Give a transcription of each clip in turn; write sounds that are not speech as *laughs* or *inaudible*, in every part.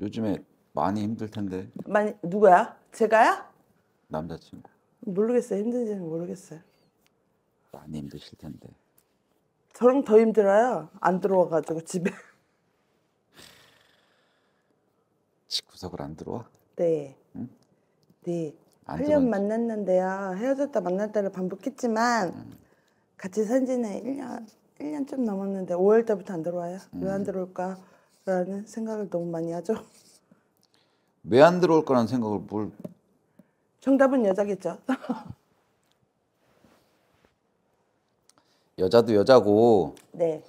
요즘에 많이 힘들 텐데. 많이 누구야? 제가야? 남자친구. 모르겠어요. 힘든지는 모르겠어요. 많이 힘드실 텐데. 저랑 더 힘들어요. 안 들어와가지고 집에. *laughs* 집구석을 안 들어와? 네. 응? 네. 1년 만났는데요. 헤어졌다 만났다를 반복했지만 음. 같이 산 지는 1년, 1년 좀 넘었는데 5월 때부터 안 들어와요. 음. 왜안 들어올까? 라는 생각을 너무 많이 하죠. *laughs* 왜 안 들어올 거라는 생각을 뭘 정답은 여자겠죠. *laughs* 여자도 여자고 네.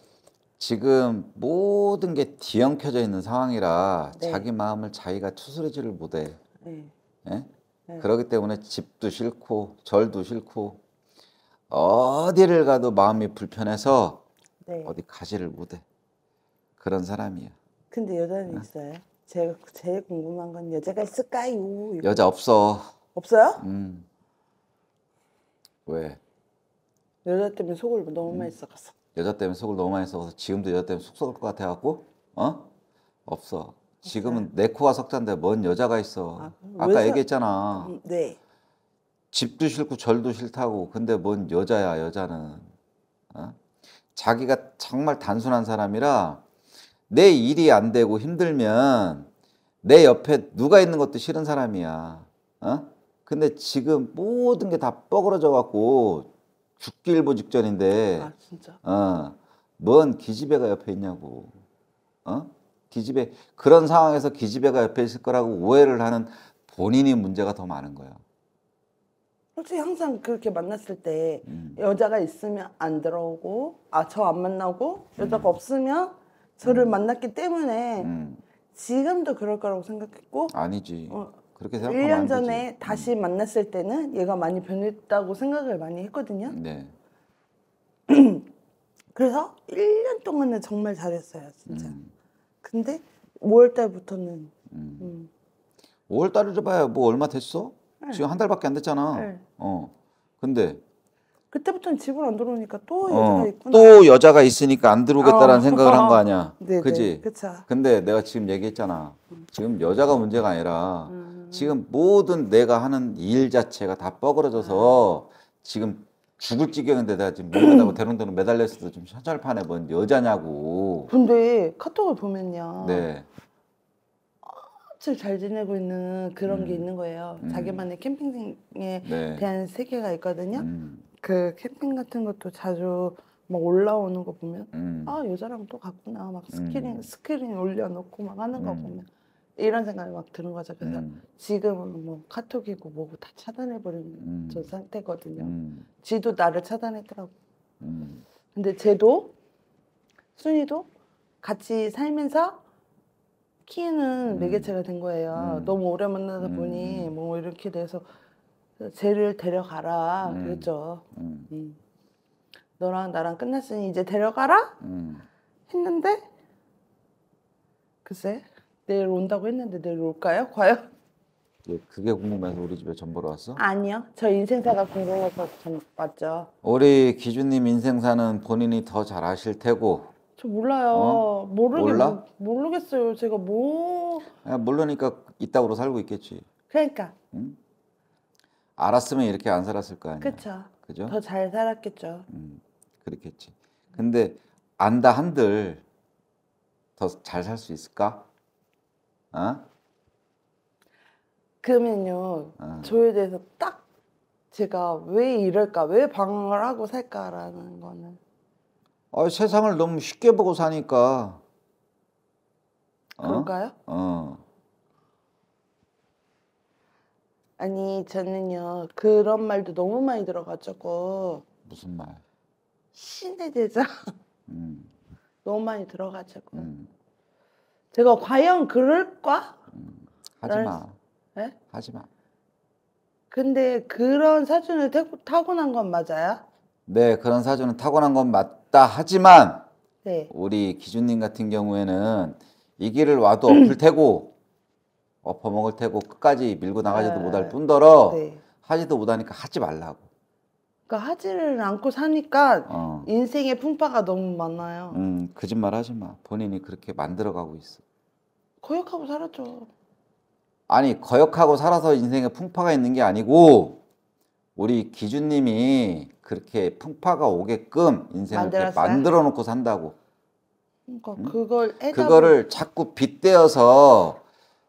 지금 모든 게 뒤엉켜져 있는 상황이라 네. 자기 마음을 자기가 추스르지를 못해. 네. 예? 네. 그렇기 때문에 집도 싫고 절도 싫고 어디를 가도 마음이 불편해서 네. 어디 가지를 못해. 그런 사람이야. 근데 여자는 네. 있어요? 제가 제일 궁금한 건 여자가 있을까요? 여자 없어. 없어요? 음. 왜? 여자 때문에 속을 너무 많이 음. 썩었어. 여자 때문에 속을 너무 많이 썩어서 지금도 여자 때문에 속 썩을 것 같아 갖고 어? 없어. 지금은 내 코가 석잔데 뭔 여자가 있어. 아, 까왜 얘기했잖아. 음, 네. 집도 싫고 절도 싫다고. 근데 뭔 여자야, 여자는. 어? 자기가 정말 단순한 사람이라 내 일이 안 되고 힘들면 내 옆에 누가 있는 것도 싫은 사람이야. 어? 근데 지금 모든 게 다 뻐그러져 갖고 죽기 일보 직전인데. 아, 진짜. 어. 뭔 기집애가 옆에 있냐고. 어? 기집애 그런 상황에서 기집애가 옆에 있을 거라고 오해를 하는 본인이 문제가 더 많은 거야. 솔직히 항상 그렇게 만났을 때 음. 여자가 있으면 안 들어오고 아저 안 만나고 여자가 음. 없으면 저를 음. 만났기 때문에 음. 지금도 그럴 거라고 생각했고 아니지. 어, 그렇게 생각하면 1년 전에 되지. 음. 다시 만났을 때는 얘가 많이 변했다고 생각을 많이 했거든요. 네. *clears throat* 그래서 1년 동안은 정말 잘했어요, 진짜. 음. 근데 5월 달부터는 음. 음. 5월 달을 봐야 뭐 얼마 됐어? 네. 지금 한 달밖에 안 됐잖아. 네. 어. 근데 그때부터는 집을 안 들어오니까 또 어, 여자가 어, 있구나. 또 여자가 있으니까 안 들어오겠다라는 어, 생각을 한 거 *laughs* 아니야. 네네, 네, 그지? 그쵸. 근데 내가 지금 얘기했잖아. 지금 여자가 문제가 아니라 음. 지금 모든 내가 하는 일 자체가 다 뻐그러져서 아. 지금 죽을 지경인데 내가 지금 못매다고 *clears throat* 대롱대롱 매달렸을 도좀 현찰판에 뭔 여자냐고. 근데 카톡을 보면요. 네. 잘 지내고 있는 그런 음. 게 있는 거예요. 음. 자기만의 캠핑에 네. 대한 세계가 있거든요. 음. 그 캠핑 같은 것도 자주 막 올라오는 거 보면 음. 아 여자랑 또 갔구나 막 음. 스크린 음. 스크린 올려놓고 막 하는 거 음. 보면 이런 생각이 막 드는 거죠. 그래서 음. 지금은 뭐 카톡이고 뭐고 다 차단해버린 저 상태거든요. 지도 나를 차단했더라고. 근데 쟤도 순이도 같이 살면서 키는 매 개체가 된 거예요. 너무 오래 만나다 보니 뭐 이렇게 돼서 쟤를 데려가라 음. 그랬죠. 음. 음. 너랑 나랑 끝났으니 이제 데려가라 음. 했는데 글쎄 내일 온다고 했는데 내일 올까요? *laughs* 과연? 네, 그게 궁금해서 우리 집에 전 보러 왔어? 아니요. 저 인생사가 궁금해서 전 왔죠. 우리 기준님 인생사는 본인이 더 잘 아실 테고 저 몰라요. 어? 모르게 몰라? 모르겠어요. 제가 뭐 아, 모르니까 이따구로 살고 있겠지. 그러니까. 응? 알았으면 이렇게 안 살았을 거 아니야. 그렇죠. 그죠? 더 잘 살았겠죠. 음, 그렇겠지. 근데 안다 한들 더 잘 살 수 있을까? 어? 그러면요 어. 저에 대해서 딱 제가 왜 이럴까, 왜 방황을 하고 살까라는 거는. 아, 세상을 너무 쉽게 보고 사니까. 어? 그런가요? 어. 아니 저는요 그런 말도 너무 많이 들어가지고 무슨 말? 신의 대장 *laughs* 음. 너무 많이 들어가지고 음. 제가 과연 그럴까? 음. 하지마 네? 하지마 근데 그런 사주를 태 타고난 건 맞아요? 네 그런 사주는 타고난 건 맞다 하지만 네. 우리 기준님 같은 경우에는 이 길을 와도 없을 *clears throat* 테고 엎어먹을 테고 끝까지 밀고 나가지도 네. 못할 뿐더러 네. 하지도 못하니까 하지 말라고. 그러니까 하지를 않고 사니까 어. 인생의 풍파가 너무 많아요. 음, 거짓말 하지 마. 본인이 그렇게 만들어가고 있어. 거역하고 살았죠. 아니 거역하고 살아서 인생에 풍파가 있는 게 아니고 우리 기준님이 그렇게 풍파가 오게끔 인생을 만들어 놓고 산다고. 그러니까 그걸 애가... 음? 그거를 자꾸 빗대어서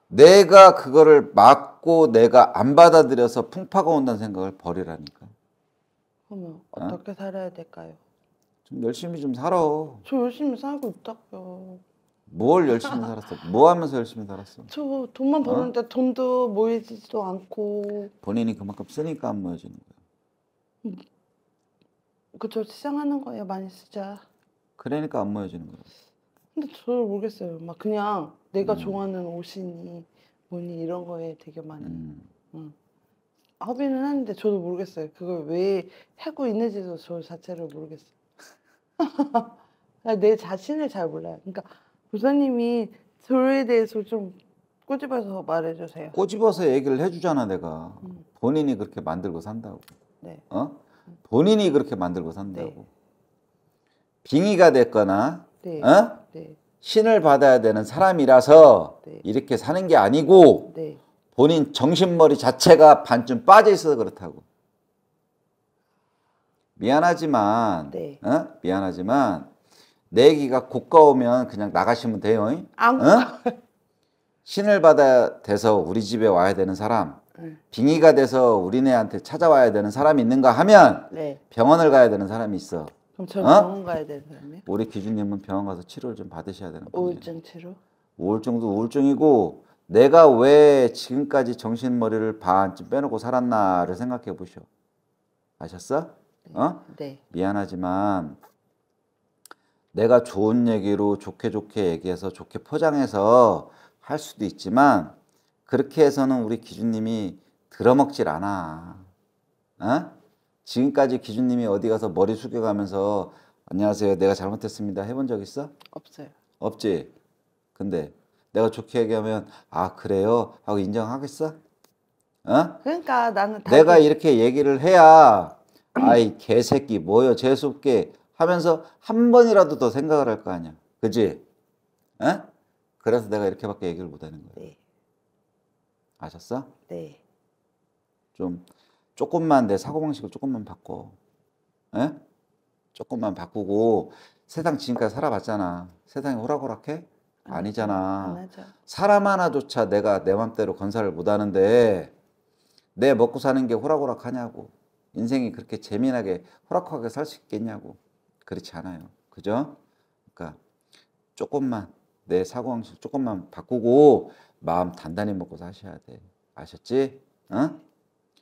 내가 그거를 막고 내가 안 받아들여서 풍파가 온다는 생각을 버리라니까. 그러 어? 어떻게 어? 살아야 될까요? 좀 열심히 좀 살아. 저 열심히 살고 있다고요. 뭘 열심히 살았어? 뭐 하면서 열심히 살았어? 저 돈만 어? 버는데 어? 돈도 모이지도 않고. 본인이 그만큼 쓰니까 안 모여지는 거야. 음. 그저 시장하는 거예요. 많이 쓰자. 그러니까 안 모여지는 거야. 근데 저 모르겠어요. 막 그냥 내가 음. 좋아하는 옷이니 뭐니 이런 거에 되게 많이 음. 음. 합의는 했는데 저도 모르겠어요. 그걸 왜 하고 있는지도 저 자체를 모르겠어요. *laughs* 내 자신을 잘 몰라요. 그러니까 교사님이 저에 대해서 좀 꼬집어서 말해주세요. 꼬집어서 얘기를 해주잖아 내가. 음. 본인이 그렇게 만들고 산다고. 네. 어? 음. 본인이 그렇게 만들고 산다고. 네. 빙의가 됐거나 네. 어? 네. 신을 받아야 되는 사람이라서 네. 이렇게 사는 게 아니고 네. 본인 정신머리 자체가 반쯤 빠져 있어서 그렇다고. 미안하지만, 네. 어? 미안하지만 내 얘기가 고가오면 그냥 나가시면 돼요. 안 어? *laughs* 신을 받아 돼서 우리 집에 와야 되는 사람, 응. 음. 빙의가 돼서 우리네한테 찾아와야 되는 사람이 있는가 하면 네. 병원을 가야 되는 사람이 있어. 그럼 저 어? 병원 가야 되는 사람요 올해 기준님은 병원 가서 치료를 좀 받으셔야 되는 거예요. 우울증 치료? 우울증도 우울증이고 내가 왜 지금까지 정신머리를 반쯤 빼놓고 살았나를 생각해 보시오. 아셨어? 네. 어? 네. 미안하지만 내가 좋은 얘기로 좋게 좋게 얘기해서 좋게 포장해서 할 수도 있지만 그렇게 해서는 우리 기준님이 들어먹질 않아. 어? 지금까지 기준님이 어디 가서 머리 숙여가면서 안녕하세요 내가 잘못했습니다 해본 적 있어? 없어요. 없지. 근데 내가 좋게 얘기하면 아 그래요 하고 인정하겠어? 어? 그러니까 나는 내가 그 이렇게 얘기를 해야 *clears throat* 아이 개새끼 뭐여 재수없게 하면서 한 번이라도 더 생각을 할 거 아니야. 그지? 어? 그래서 내가 이렇게밖에 얘기를 못하는 거야. 네. 아셨어? 네. 좀 조금만 내 사고방식을 조금만 바꿔. 에? 예? 조금만 바꾸고 세상 지금까지 살아봤잖아. 세상이 호락호락해? 음, 아니잖아. 사람 하나조차 내가 내 맘대로 건사를 못하는데 내 먹고 사는 게 호락호락하냐고. 인생이 그렇게 재미나게 호락하게살 수 있겠냐고. 그렇지 않아요. 그죠? 그러니까 조금만 내 사고방식 조금만 바꾸고 마음 단단히 먹고 사셔야 돼. 아셨지? 응?